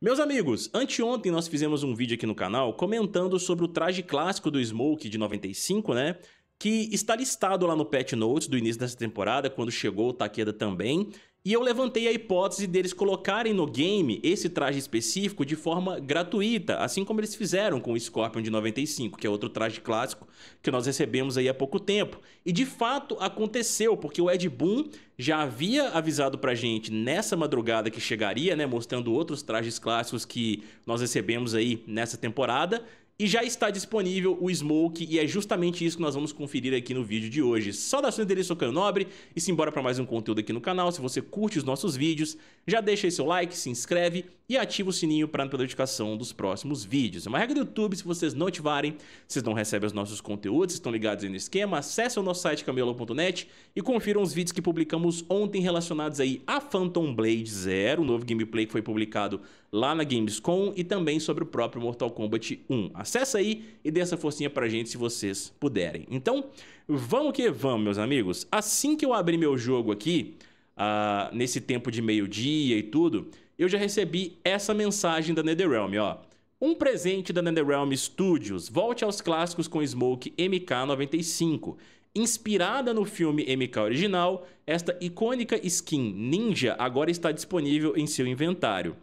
Meus amigos, anteontem nós fizemos um vídeo aqui no canal comentando sobre o traje clássico do Smoke de 95, né? Que está listado lá no Patch Notes do início dessa temporada, quando chegou o Takeda também. E eu levantei a hipótese deles colocarem no game esse traje específico de forma gratuita, assim como eles fizeram com o Scorpion de 95, que é outro traje clássico que nós recebemos aí há pouco tempo. E de fato aconteceu, porque o Ed Boon já havia avisado pra gente nessa madrugada que chegaria, né, mostrando outros trajes clássicos que nós recebemos aí nessa temporada, e já está disponível o Smoke e é justamente isso que nós vamos conferir aqui no vídeo de hoje. Saudações dele, sou Caio Nobre e simbora para mais um conteúdo aqui no canal. Se você curte os nossos vídeos, já deixa aí seu like, se inscreve e ativa o sininho para notificação dos próximos vídeos. É uma regra do YouTube, se vocês não ativarem, vocês não recebem os nossos conteúdos, estão ligados aí no esquema. Acesse o nosso site camelo.net e confiram os vídeos que publicamos ontem relacionados aí a Phantom Blade Zero, o novo gameplay que foi publicado lá na Gamescom e também sobre o próprio Mortal Kombat 1. Acesse aí e dê essa forcinha pra gente se vocês puderem. Então, vamos que vamos, meus amigos. Assim que eu abrir meu jogo aqui, uh, nesse tempo de meio-dia e tudo, eu já recebi essa mensagem da NetherRealm, ó. Um presente da NetherRealm Studios. Volte aos clássicos com Smoke MK95. Inspirada no filme MK original, esta icônica skin ninja agora está disponível em seu inventário.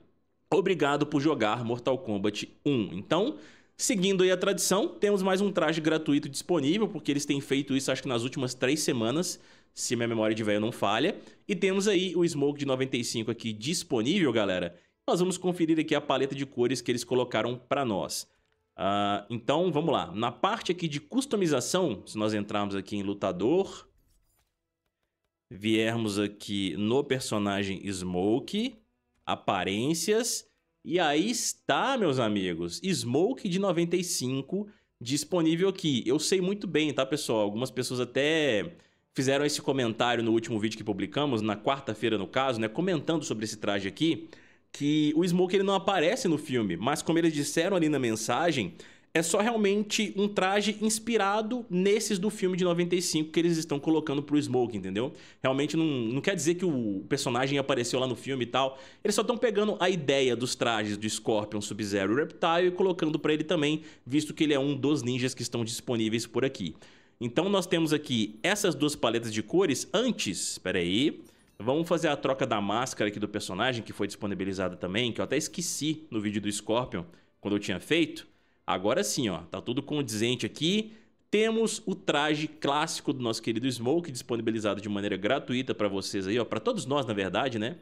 Obrigado por jogar Mortal Kombat 1. Então, seguindo aí a tradição, temos mais um traje gratuito disponível, porque eles têm feito isso acho que nas últimas três semanas se minha memória de velho não falha. E temos aí o Smoke de 95 aqui disponível, galera. Nós vamos conferir aqui a paleta de cores que eles colocaram para nós. Uh, então, vamos lá. Na parte aqui de customização, se nós entrarmos aqui em lutador, viermos aqui no personagem Smoke, aparências, e aí está, meus amigos, Smoke de 95 disponível aqui. Eu sei muito bem, tá, pessoal? Algumas pessoas até fizeram esse comentário no último vídeo que publicamos, na quarta-feira no caso, né, comentando sobre esse traje aqui, que o Smoke ele não aparece no filme, mas como eles disseram ali na mensagem, é só realmente um traje inspirado nesses do filme de 95 que eles estão colocando pro Smoke, entendeu? Realmente não, não quer dizer que o personagem apareceu lá no filme e tal. Eles só estão pegando a ideia dos trajes do Scorpion, Sub-Zero e Reptile e colocando para ele também, visto que ele é um dos ninjas que estão disponíveis por aqui. Então nós temos aqui essas duas paletas de cores antes, espera aí, vamos fazer a troca da máscara aqui do personagem que foi disponibilizada também, que eu até esqueci no vídeo do Scorpion quando eu tinha feito. Agora sim, ó, tá tudo condizente aqui. Temos o traje clássico do nosso querido Smoke disponibilizado de maneira gratuita para vocês aí, ó, para todos nós na verdade, né?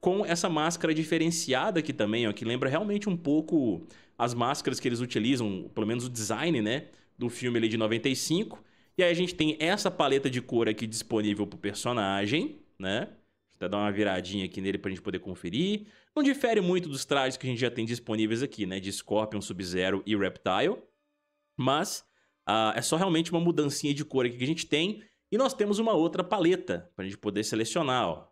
com essa máscara diferenciada aqui também, ó, que lembra realmente um pouco as máscaras que eles utilizam, pelo menos o design, né, do filme ali de 95. E aí a gente tem essa paleta de cor aqui disponível para o personagem, né? Deixa eu dar uma viradinha aqui nele para a gente poder conferir. Não difere muito dos trajes que a gente já tem disponíveis aqui, né? De Scorpion, Sub-Zero e Reptile. Mas uh, é só realmente uma mudancinha de cor aqui que a gente tem. E nós temos uma outra paleta para a gente poder selecionar, ó.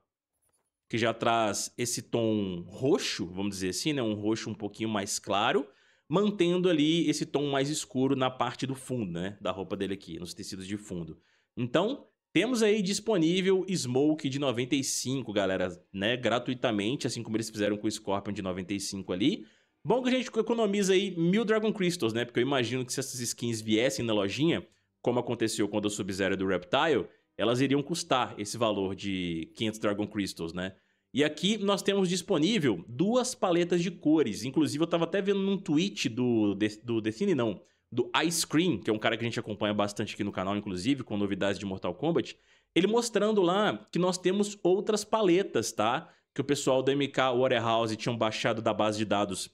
Que já traz esse tom roxo, vamos dizer assim, né? Um roxo um pouquinho mais claro mantendo ali esse tom mais escuro na parte do fundo, né? Da roupa dele aqui, nos tecidos de fundo. Então, temos aí disponível Smoke de 95, galera, né? Gratuitamente, assim como eles fizeram com o Scorpion de 95 ali. Bom que a gente economiza aí mil Dragon Crystals, né? Porque eu imagino que se essas skins viessem na lojinha, como aconteceu quando eu Sub-Zero do Reptile, elas iriam custar esse valor de 500 Dragon Crystals, né? E aqui nós temos disponível duas paletas de cores. Inclusive, eu estava até vendo num tweet do, do Destiny, não, do Ice Cream, que é um cara que a gente acompanha bastante aqui no canal, inclusive, com novidades de Mortal Kombat, ele mostrando lá que nós temos outras paletas, tá? Que o pessoal do MK Warehouse tinham baixado da base de dados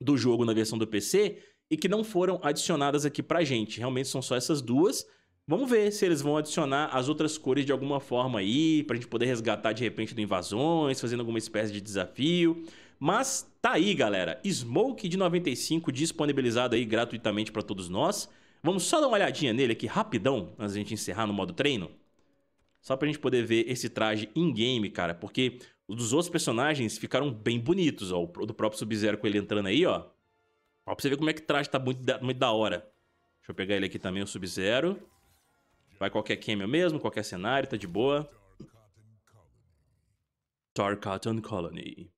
do jogo na versão do PC e que não foram adicionadas aqui pra gente. Realmente são só essas duas. Vamos ver se eles vão adicionar as outras cores de alguma forma aí, pra gente poder resgatar de repente do invasões, fazendo alguma espécie de desafio. Mas tá aí, galera. Smoke de 95 disponibilizado aí gratuitamente pra todos nós. Vamos só dar uma olhadinha nele aqui rapidão, antes da gente encerrar no modo treino. Só pra gente poder ver esse traje in-game, cara, porque os dos outros personagens ficaram bem bonitos, ó. O do próprio Sub-Zero com ele entrando aí, ó. Ó, pra você ver como é que o traje tá muito da, muito da hora. Deixa eu pegar ele aqui também, o Sub-Zero. Vai qualquer cameo mesmo, qualquer cenário, tá de boa. Cotton Colony.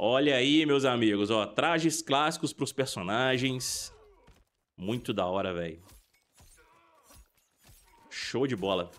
Olha aí, meus amigos, ó, trajes clássicos pros personagens. Muito da hora, velho. Show de bola.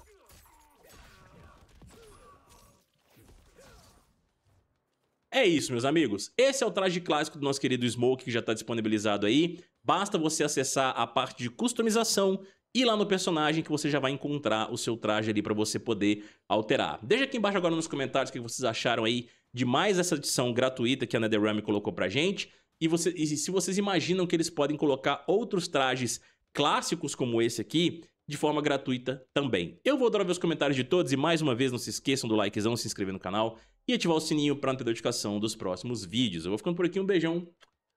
é isso, meus amigos. Esse é o traje clássico do nosso querido Smoke, que já está disponibilizado aí. Basta você acessar a parte de customização e lá no personagem que você já vai encontrar o seu traje ali para você poder alterar. Deixa aqui embaixo agora nos comentários o que vocês acharam aí de mais essa edição gratuita que a NetherRealm colocou para gente. E, você, e se vocês imaginam que eles podem colocar outros trajes clássicos como esse aqui de forma gratuita também. Eu vou adorar ver os comentários de todos e mais uma vez não se esqueçam do likezão, se inscrever no canal e ativar o sininho para não ter notificação dos próximos vídeos. Eu vou ficando por aqui, um beijão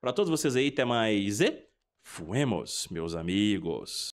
para todos vocês aí, até mais e fuemos, meus amigos.